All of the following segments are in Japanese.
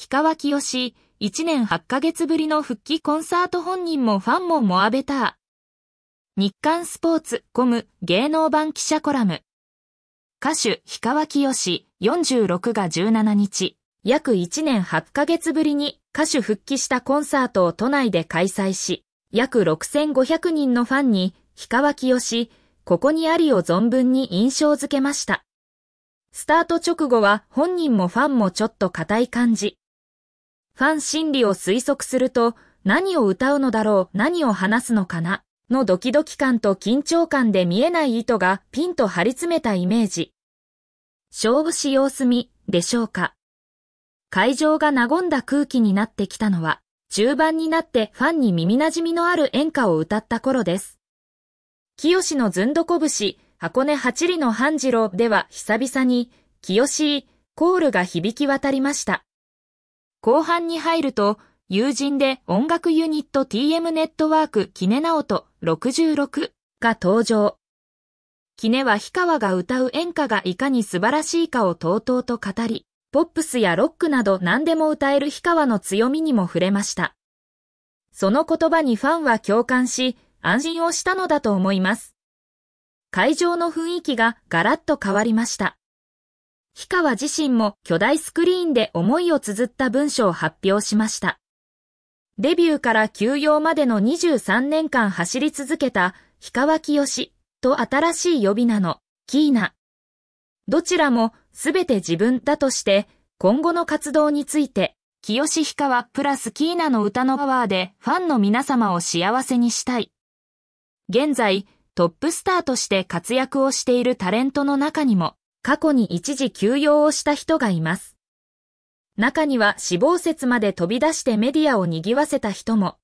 氷川きよし、1年8ヶ月ぶりの復帰コンサート本人もファンもモアベター。日刊スポーツコム芸能版記者コラム。歌手氷川きよし46が17日、約1年8ヶ月ぶりに歌手復帰したコンサートを都内で開催し、約6500人のファンに氷川きよし、ここにありを存分に印象づけました。スタート直後は本人もファンもちょっと硬い感じ。ファン心理を推測すると、何を歌うのだろう、何を話すのかな、のドキドキ感と緊張感で見えない糸がピンと張り詰めたイメージ。勝負し様子見、でしょうか。会場が和んだ空気になってきたのは、中盤になってファンに耳馴染みのある演歌を歌った頃です。清のずんどこぶし、箱根八里の半次郎では久々に、清いコールが響き渡りました。後半に入ると、友人で音楽ユニット TM ネットワークキネナオト66が登場。キネは氷川が歌う演歌がいかに素晴らしいかをとうとうと語り、ポップスやロックなど何でも歌える氷川の強みにも触れました。その言葉にファンは共感し、安心をしたのだと思います。会場の雰囲気がガラッと変わりました。氷川自身も巨大スクリーンで思いを綴った文章を発表しました。デビューから休養までの23年間走り続けた氷川清と新しい呼び名のキーナ。どちらもすべて自分だとして今後の活動について清氷川プラスキーナの歌のパワーでファンの皆様を幸せにしたい。現在トップスターとして活躍をしているタレントの中にも過去に一時休養をした人がいます。中には死亡説まで飛び出してメディアを賑わせた人も。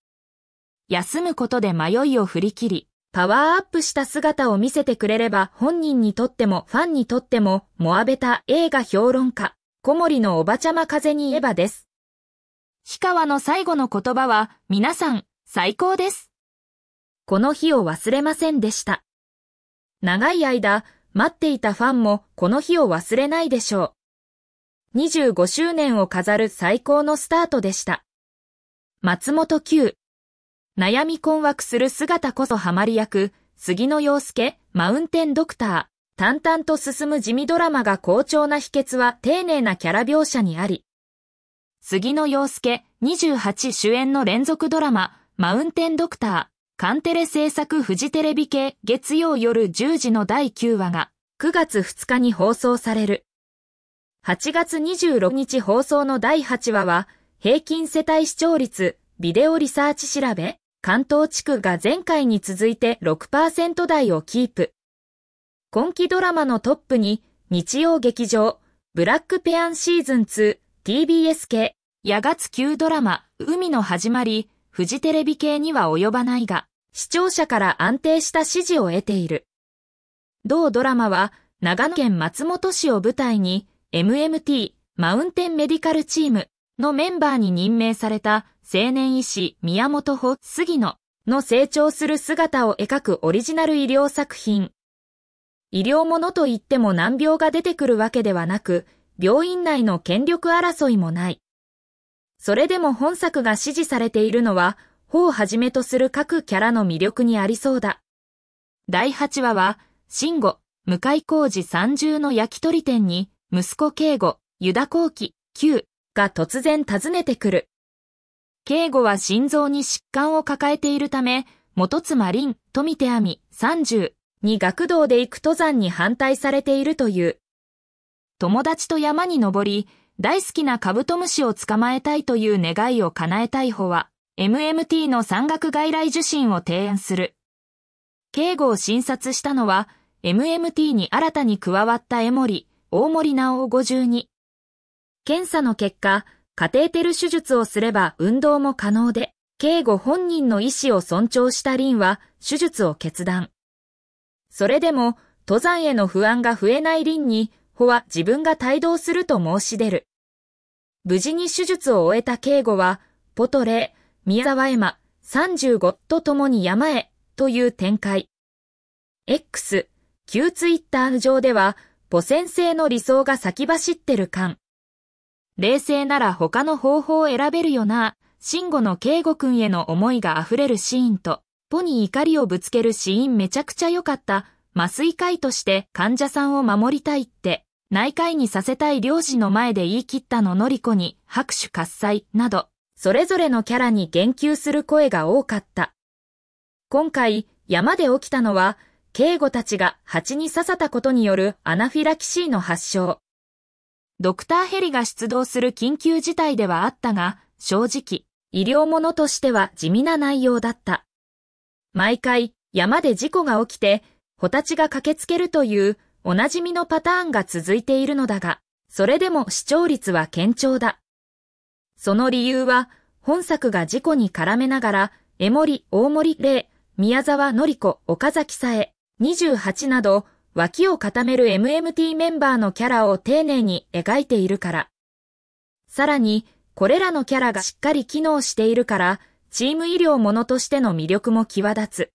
休むことで迷いを振り切り、パワーアップした姿を見せてくれれば本人にとってもファンにとっても、モアベタ映画評論家、小森のおばちゃま風に言えばです。氷川の最後の言葉は、皆さん、最高です。この日を忘れませんでした。長い間、待っていたファンもこの日を忘れないでしょう。25周年を飾る最高のスタートでした。松本九悩み困惑する姿こそハマり役、杉野陽介、マウンテンドクター。淡々と進む地味ドラマが好調な秘訣は丁寧なキャラ描写にあり。杉野陽介28主演の連続ドラマ、マウンテンドクター。カンテレ制作フジテレビ系月曜夜10時の第9話が9月2日に放送される。8月26日放送の第8話は、平均世帯視聴率、ビデオリサーチ調べ、関東地区が前回に続いて6%台をキープ。今期ドラマのトップに、日曜劇場、ブラックペアンシーズン2、TBS 系、やがつドラマ、海の始まり、フジテレビ系には及ばないが、視聴者から安定した支持を得ている。同ドラマは、長野県松本市を舞台に、MMT、マウンテンメディカルチームのメンバーに任命された青年医師宮本穂杉野の成長する姿を描くオリジナル医療作品。医療ものといっても難病が出てくるわけではなく、病院内の権力争いもない。それでも本作が支持されているのは、ホをはじめとする各キャラの魅力にありそうだ。第8話は、慎吾、向井浩二三重の焼き鳥店に、息子敬吾、ユダ幸喜、Q が突然訪ねてくる。敬吾は心臓に疾患を抱えているため、元妻凛、富手み30に学童で行く登山に反対されているという。友達と山に登り、大好きなカブトムシを捕まえたいという願いを叶えたい方は、MMT の山岳外来受診を提案する。警護を診察したのは、MMT に新たに加わった江森、大森直52。検査の結果、カテーテル手術をすれば運動も可能で、警護本人の意思を尊重したリンは手術を決断。それでも登山への不安が増えないリンにほは自分が帯同すると申し出る。無事に手術を終えた警護は、ポトレ、宮沢エマ、35と共に山へ、という展開。X、旧ツイッター上では、ポ先生の理想が先走ってる感。冷静なら他の方法を選べるよな、慎吾の慶吾くんへの思いが溢れるシーンと、ポに怒りをぶつけるシーンめちゃくちゃ良かった、麻酔科医として患者さんを守りたいって。内科医にさせたい領事の前で言い切ったののりこに拍手喝采など、それぞれのキャラに言及する声が多かった。今回、山で起きたのは、警護たちが蜂に刺さったことによるアナフィラキシーの発症。ドクターヘリが出動する緊急事態ではあったが、正直、医療者としては地味な内容だった。毎回、山で事故が起きて、ホタチが駆けつけるというおなじみのパターンが続いているのだが、それでも視聴率は堅調だ。その理由は、本作が事故に絡めながら、江森、大森玲、宮沢紀子、岡崎さえ、28など、脇を固める MMT メンバーのキャラを丁寧に描いているから。さらに、これらのキャラがしっかり機能しているから、チーム医療ものとしての魅力も際立つ。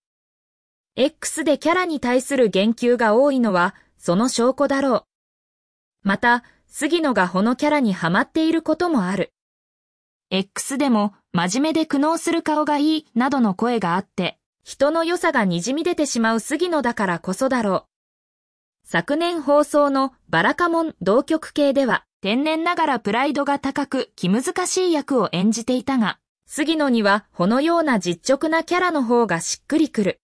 X でキャラに対する言及が多いのは、その証拠だろう。また、杉野がほのキャラにハマっていることもある。X でも真面目で苦悩する顔がいいなどの声があって、人の良さが滲み出てしまう杉野だからこそだろう。昨年放送のバラカモン同局系では、天然ながらプライドが高く気難しい役を演じていたが、杉野にはこのような実直なキャラの方がしっくりくる。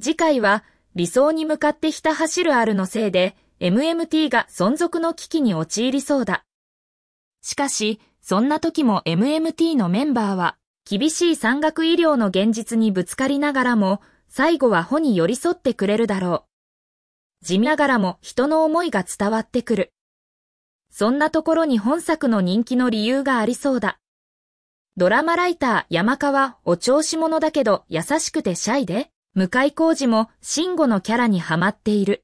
次回は理想に向かってひた走るあるのせいで、MMT が存続の危機に陥りそうだ。しかし、そんな時も MMT のメンバーは、厳しい山岳医療の現実にぶつかりながらも、最後は穂に寄り添ってくれるだろう。地味ながらも人の思いが伝わってくる。そんなところに本作の人気の理由がありそうだ。ドラマライター山川お調子者だけど優しくてシャイで向井孝二も慎吾のキャラにハマっている。